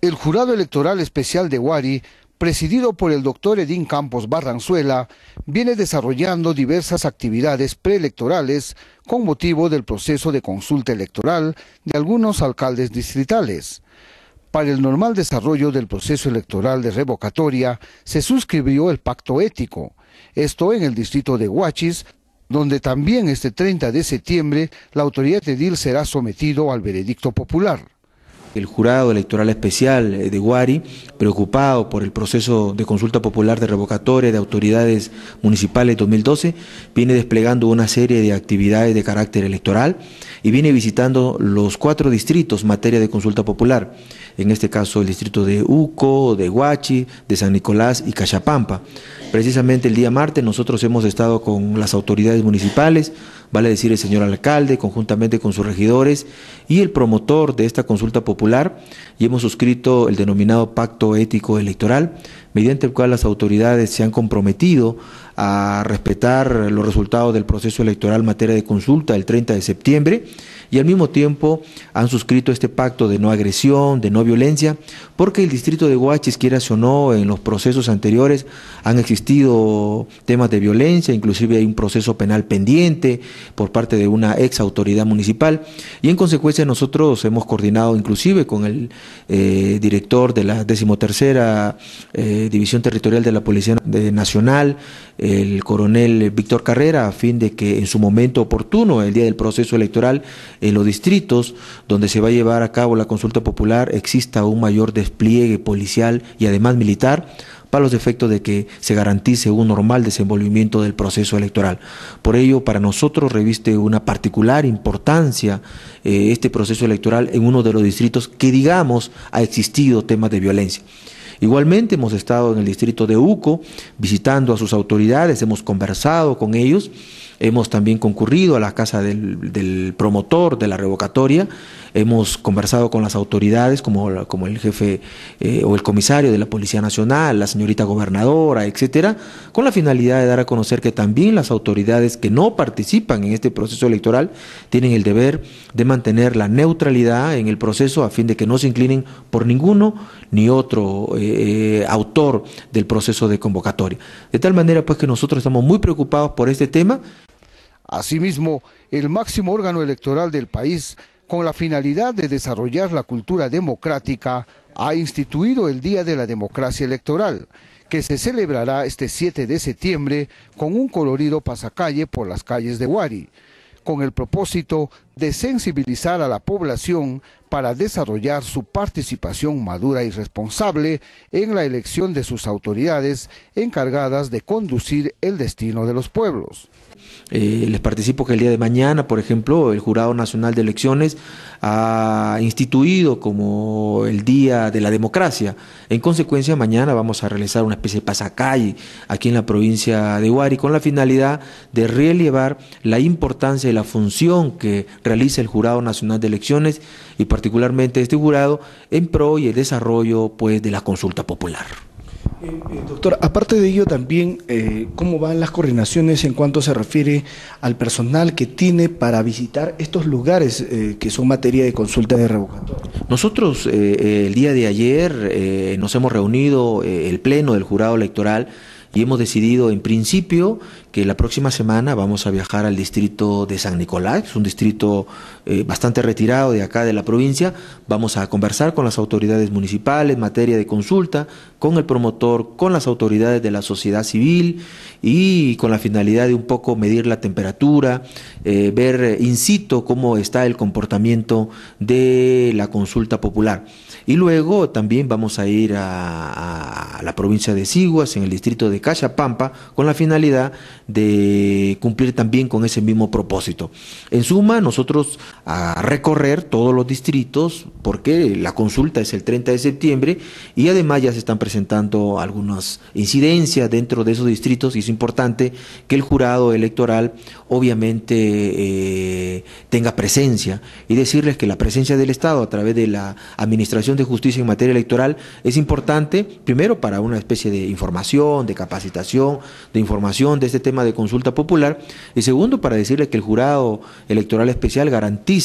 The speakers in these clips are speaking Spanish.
El Jurado Electoral Especial de Huari, presidido por el doctor Edín Campos Barranzuela, viene desarrollando diversas actividades preelectorales con motivo del proceso de consulta electoral de algunos alcaldes distritales. Para el normal desarrollo del proceso electoral de revocatoria se suscribió el pacto ético, esto en el distrito de Huachis, donde también este 30 de septiembre la autoridad edil será sometido al veredicto popular. El jurado electoral especial eh, de Guari, preocupado por el proceso de consulta popular de revocatoria de autoridades municipales 2012, viene desplegando una serie de actividades de carácter electoral y viene visitando los cuatro distritos en materia de consulta popular, en este caso el distrito de Uco, de Huachi, de San Nicolás y Cachapampa. Precisamente el día martes nosotros hemos estado con las autoridades municipales, vale decir el señor alcalde, conjuntamente con sus regidores y el promotor de esta consulta popular, y hemos suscrito el denominado Pacto Ético Electoral, mediante el cual las autoridades se han comprometido a respetar los resultados del proceso electoral en materia de consulta el 30 de septiembre y al mismo tiempo han suscrito este pacto de no agresión, de no violencia, porque el distrito de Huachis, quieras o no, en los procesos anteriores han existido temas de violencia, inclusive hay un proceso penal pendiente por parte de una ex autoridad municipal y en consecuencia nosotros hemos coordinado inclusive con el eh, director de la decimotercera eh, División Territorial de la Policía Nacional, el coronel Víctor Carrera, a fin de que en su momento oportuno, el día del proceso electoral, en los distritos donde se va a llevar a cabo la consulta popular, exista un mayor despliegue policial y además militar para los efectos de que se garantice un normal desenvolvimiento del proceso electoral. Por ello, para nosotros reviste una particular importancia eh, este proceso electoral en uno de los distritos que, digamos, ha existido temas de violencia. Igualmente hemos estado en el distrito de Uco visitando a sus autoridades, hemos conversado con ellos Hemos también concurrido a la casa del, promotor de la revocatoria, hemos conversado con las autoridades, como, el jefe eh, o el comisario de la Policía Nacional, la señorita gobernadora, etcétera, con la finalidad de dar a conocer que también las autoridades que no participan en este proceso electoral tienen el deber de mantener la neutralidad en el proceso a fin de que no se inclinen por ninguno ni otro eh, eh, autor del proceso de convocatoria. De tal manera pues que nosotros estamos muy preocupados por este tema. Asimismo, el máximo órgano electoral del país, con la finalidad de desarrollar la cultura democrática, ha instituido el Día de la Democracia Electoral, que se celebrará este 7 de septiembre con un colorido pasacalle por las calles de Huari, con el propósito de sensibilizar a la población para desarrollar su participación madura y responsable en la elección de sus autoridades encargadas de conducir el destino de los pueblos. Eh, les participo que el día de mañana, por ejemplo, el Jurado Nacional de Elecciones ha instituido como el Día de la Democracia. En consecuencia, mañana vamos a realizar una especie de pasacalle aquí en la provincia de Huari con la finalidad de relevar la importancia y la función que realiza el Jurado Nacional de Elecciones y particularmente este jurado en pro y el desarrollo pues, de la consulta popular. Eh, eh, doctor, aparte de ello también, eh, ¿cómo van las coordinaciones en cuanto se refiere al personal que tiene para visitar estos lugares que son materia de consulta de revocatoria? Nosotros el día de ayer nos hemos reunido, el Pleno del Jurado Electoral, y hemos decidido en principio que la próxima semana vamos a viajar al distrito de San Nicolás, un distrito eh, bastante retirado de acá de la provincia, vamos a conversar con las autoridades municipales en materia de consulta, con el promotor, con las autoridades de la sociedad civil y con la finalidad de un poco medir la temperatura, eh, ver eh, in cómo está el comportamiento de la consulta popular. Y luego también vamos a ir a, la provincia de Siguas, en el distrito de Cachapampa, con la finalidad de cumplir también con ese mismo propósito. En suma, nosotros a recorrer todos los distritos porque la consulta es el 30 de septiembre y además ya se están presentando algunas incidencias dentro de esos distritos y es importante que el jurado electoral obviamente eh, tenga presencia y decirles que la presencia del Estado a través de la Administración de Justicia en materia electoral es importante primero para una especie de información, de capacitación, de información de este tema de consulta popular y segundo para decirles que el jurado electoral especial garantiza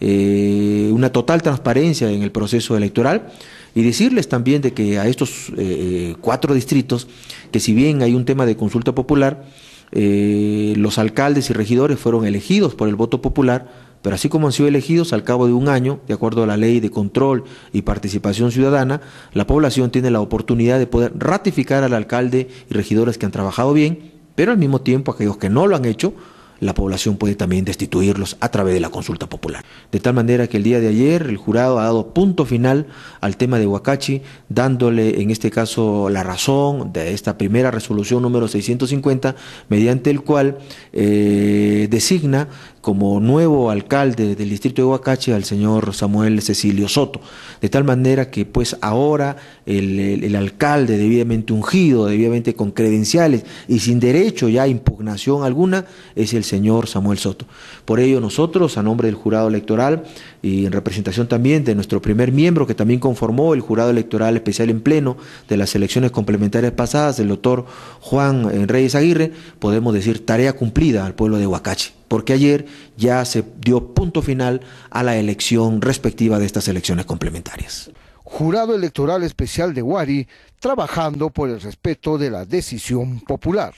eh, una total transparencia en el proceso electoral. Y decirles también de que a estos eh, cuatro distritos, que si bien hay un tema de consulta popular, eh, los alcaldes y regidores fueron elegidos por el voto popular, pero así como han sido elegidos al cabo de un año, de acuerdo a la ley de control y participación ciudadana, la población tiene la oportunidad de poder ratificar al alcalde y regidores que han trabajado bien, pero al mismo tiempo aquellos que no lo han hecho, la población puede también destituirlos a través de la consulta popular. De tal manera que el día de ayer el jurado ha dado punto final al tema de Huacachi, dándole en este caso la razón de esta primera resolución número 650, mediante el cual eh, designa como nuevo alcalde del distrito de Huacache al señor Samuel Cecilio Soto, de tal manera que pues ahora el, alcalde debidamente ungido, debidamente con credenciales y sin derecho ya a impugnación alguna, es el señor Samuel Soto. Por ello nosotros, a nombre del jurado electoral y en representación también de nuestro primer miembro que también conformó el jurado electoral especial en pleno de las elecciones complementarias pasadas, el doctor Juan eh, Reyes Aguirre, podemos decir tarea cumplida al pueblo de Huacache porque ayer ya se dio punto final a la elección respectiva de estas elecciones complementarias. Jurado Electoral Especial de Huari, trabajando por el respeto de la decisión popular.